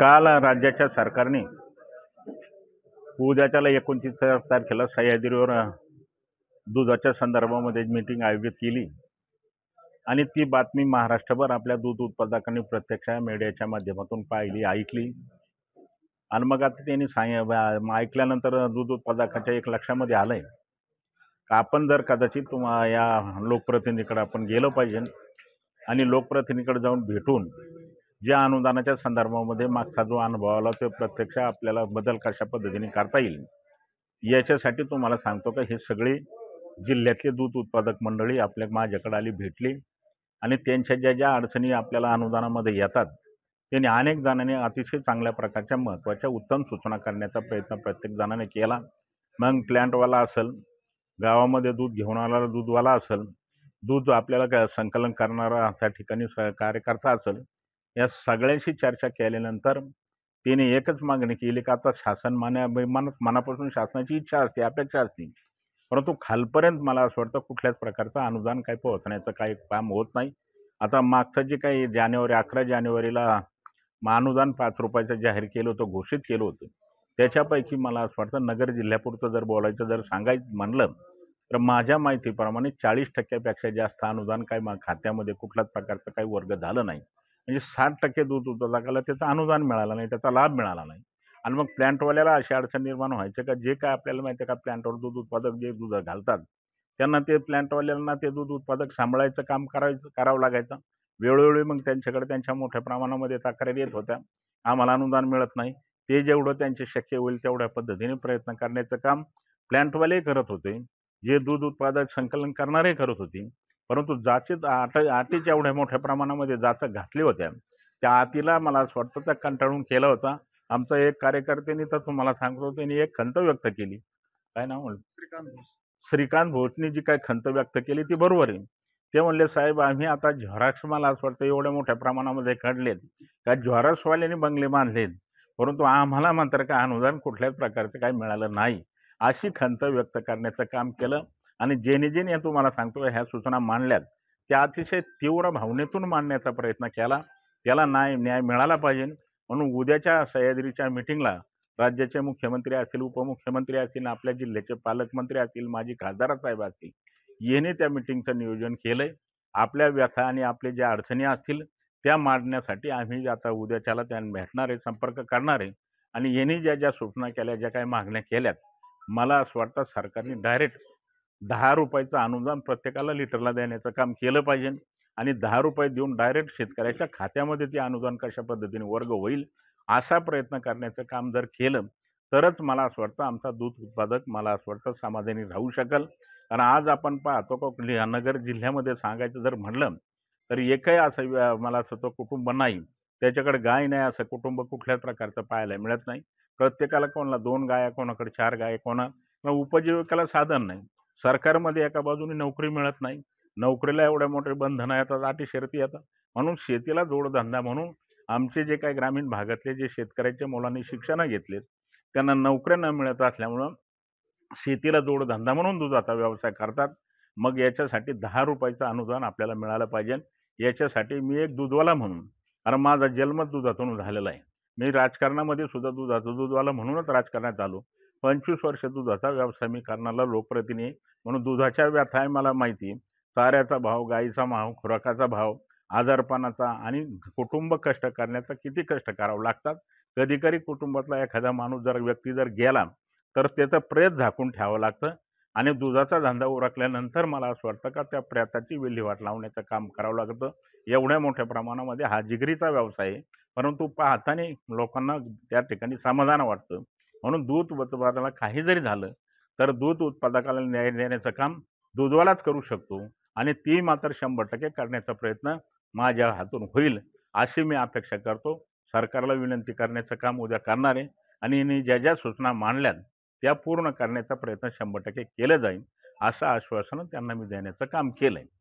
काल राज्याच्या सरकारने उद्याच्याला एकोणतीस तारखेला सह्याद्रीवर दुधाच्या संदर्भामध्ये मीटिंग आयोजित केली आणि ती बातमी महाराष्ट्रभर आपल्या दूध उत्पादकांनी प्रत्यक्ष मीडियाच्या माध्यमातून पाहिली ऐकली आणि मग आता त्यांनी सांग ऐकल्यानंतर दूध उत्पादकाच्या एक लक्षामध्ये आलं आहे का आपण जर कदाचित तुम्हा या लोकप्रतिनिधीकडे आपण गेलं पाहिजे आणि लोकप्रतिनिधीकडे जाऊन भेटून ज्या अनुदानाच्या संदर्भामध्ये मागचा जो अनुभव आला तो प्रत्यक्ष आपल्याला बदल कशा पद्धतीने करता येईल याच्यासाठी तुम्हाला सांगतो का हे सगळे जिल्ह्यातले दूध उत्पादक मंडळी आपल्या माझ्याकडे आली भेटली आणि त्यांच्या ज्या ज्या अडचणी आपल्याला अनुदानामध्ये येतात त्यांनी अनेक जणांनी अतिशय चांगल्या प्रकारच्या महत्त्वाच्या उत्तम सूचना करण्याचा प्रयत्न प्रत्येक जणाने केला मग प्लॅन्टवाला असेल गावामध्ये दूध घेऊन आणारा दूधवाला असेल दूध आपल्याला संकलन करणारा त्या ठिकाणी कार्यकर्ता असेल या सगळ्यांशी चर्चा केल्यानंतर तिने एकच मागणी केली की आता शासन मान्या मनापासून शासनाची इच्छा असते अपेक्षा असते परंतु खालपर्यंत मला असं वाटतं कुठल्याच प्रकारचं अनुदान काही पोहोचण्याचं काही काम होत नाही आता मागचं जे काही जानेवारी अकरा जानेवारीला अनुदान पाच रुपयाचं जाहीर केलं होतं घोषित केलं होतं त्याच्यापैकी मला असं वाटतं नगर जिल्ह्यापुरतं जर बोलायचं जर सांगायचं म्हणलं तर माझ्या माहितीप्रमाणे चाळीस टक्क्यापेक्षा जास्त अनुदान काही खात्यामध्ये कुठल्याच प्रकारचं काही वर्ग झालं नाही म्हणजे साठ टक्के दूध उत्पादकाला त्याचं अनुदान मिळालं नाही त्याचा लाभ मिळाला नाही आणि मग प्लॅन्टवाल्याला अशी अडचण निर्माण व्हायचं का जे काय आपल्याला माहिती आहे का प्लॅन्टवर दूध उत्पादक जे दूध घालतात त्यांना ते प्लॅन्टवाल्यांना ते दूध उत्पादक सांभाळायचं काम करायचं करावं लागायचं वेळोवेळी मग त्यांच्याकडे त्यांच्या मोठ्या प्रमाणामध्ये तक्रारी येत होत्या आम्हाला अनुदान मिळत नाही ते जेवढं त्यांचे शक्य होईल तेवढ्या पद्धतीने प्रयत्न करण्याचं काम प्लॅन्टवाले करत होते जे दूध उत्पादक संकलन करणारे करत होते परंतु जाचे आट आटीच एवढ्या मोठ्या प्रमाणामध्ये जाचं घातली होत्या त्या आतीला मला असं कंटाळून केला होता आमचा एक कार्यकर्त्यांनी तर तुम्हाला सांगतो त्यांनी एक खंत व्यक्त केली काय नाव म्हणलं श्रीकांत भोस श्रीकांत घोषनी जी काय खंत व्यक्त केली ती बरोबर आहे ते म्हणले साहेब आम्ही आता झ्वराक्ष मला असं वाटतं एवढ्या मोठ्या प्रमाणामध्ये काढलेत का झराक्सवाल्याने बंगले बांधलेत परंतु आम्हाला मात्र काय अनुदान कुठल्याच प्रकारचं काय मिळालं नाही अशी खंत व्यक्त करण्याचं काम केलं आणि जेने या तुम्हाला सांगतो ह्या सूचना मांडल्यात त्या अतिशय तीव्र भावनेतून मांडण्याचा प्रयत्न केला त्याला न्याय न्याय मिळाला पाहिजे म्हणून उद्याच्या सह्याद्रीच्या मिटिंगला राज्याचे मुख्यमंत्री असतील उपमुख्यमंत्री असतील आपल्या जिल्ह्याचे पालकमंत्री असतील माजी खासदार साहेब असतील याने त्या मिटिंगचं नियोजन केलं आहे आपल्या व्यथा आणि आपले ज्या अडचणी असतील त्या मांडण्यासाठी आम्ही आता उद्याच्याला त्यांना भेटणार आहे संपर्क करणार आहे आणि यांनी ज्या ज्या सूचना केल्या ज्या काही मागण्या केल्यात मला असं वाटतं सरकारने डायरेक्ट दहा रुपयाचं अनुदान प्रत्येकाला लिटरला देण्याचं काम केलं पाहिजे आणि दहा रुपये देऊन डायरेक्ट शेतकऱ्याच्या खात्यामध्ये ते अनुदान कशा पद्धतीने वर्ग होईल असा प्रयत्न करण्याचं काम जर केलं तरच मला असं वाटतं आमचा दूध उत्पादक मला असं वाटतं समाधानी राहू शकल कारण आज आपण पाहतो का नगर जिल्ह्यामध्ये सांगायचं जर म्हणलं तर एकही असं मला असं तो कुटुंब नाही त्याच्याकडे गाय नाही असं कुटुंब कुठल्याच प्रकारचं पाहायला मिळत नाही प्रत्येकाला कोणाला दोन गाय कोणाकडे चार गाय कोणा उपजीविकेला साधन नाही सरकारमध्ये एका बाजूने नोकरी मिळत नाही नोकरीला एवढे मोठे बंधनं येतात अटी शर्ती येतात म्हणून शेतीला जोडधंदा म्हणून आमचे जे काही ग्रामीण भागातले जे शेतकऱ्याच्या मुलांनी शिक्षणं घेतलेत त्यांना नोकऱ्या न मिळत असल्यामुळं शेतीला जोडधंदा म्हणून दुधाचा व्यवसाय करतात मग याच्यासाठी दहा रुपयाचं अनुदान आपल्याला मिळालं पाहिजे याच्यासाठी मी एक दूधवाला म्हणून कारण माझा जन्मच दुधातून झालेला आहे मी राजकारणामध्ये सुद्धा दुधाचं दूधवाला म्हणूनच राजकारणात आलो पंचवीस वर्ष दुधाचा व्यवसाय मी करणारा लोकप्रतिनिधी म्हणून दुधाच्या व्यथा आहे मला माहिती चाऱ्याचा भाव गाईचा भाव खुराकाचा भाव आजारपणाचा आणि कुटुंब कष्ट करण्याचा किती कष्ट करावं लागतात कधीकधी कुटुंबातला एखादा माणूस जर व्यक्ती जर गेला तर त्याचं प्रेत झाकून ठेवावं लागतं आणि दुधाचा धंदा उरकल्यानंतर मला असं वाटतं का त्या प्रेताची विल्हेवाट लावण्याचं काम करावं लागतं एवढ्या मोठ्या प्रमाणामध्ये हा जिगरीचा व्यवसाय आहे परंतु पाहताना लोकांना त्या ठिकाणी समाधान वाटतं म्हणून दूध उत्पादनाला काही जरी झालं तर दूध उत्पादकाला न्याय देण्याचं काम दुधवालाच करू शकतो आणि ती मात्र शंभर टक्के करण्याचा प्रयत्न माझ्या हातून होईल अशी मी अपेक्षा करतो सरकारला विनंती करण्याचं काम उद्या करणार आहे आणि यांनी ज्या ज्या सूचना मांडल्यात त्या पूर्ण करण्याचा प्रयत्न शंभर टक्के केलं जाईल असं आश्वासन त्यांना मी देण्याचं काम केलं आहे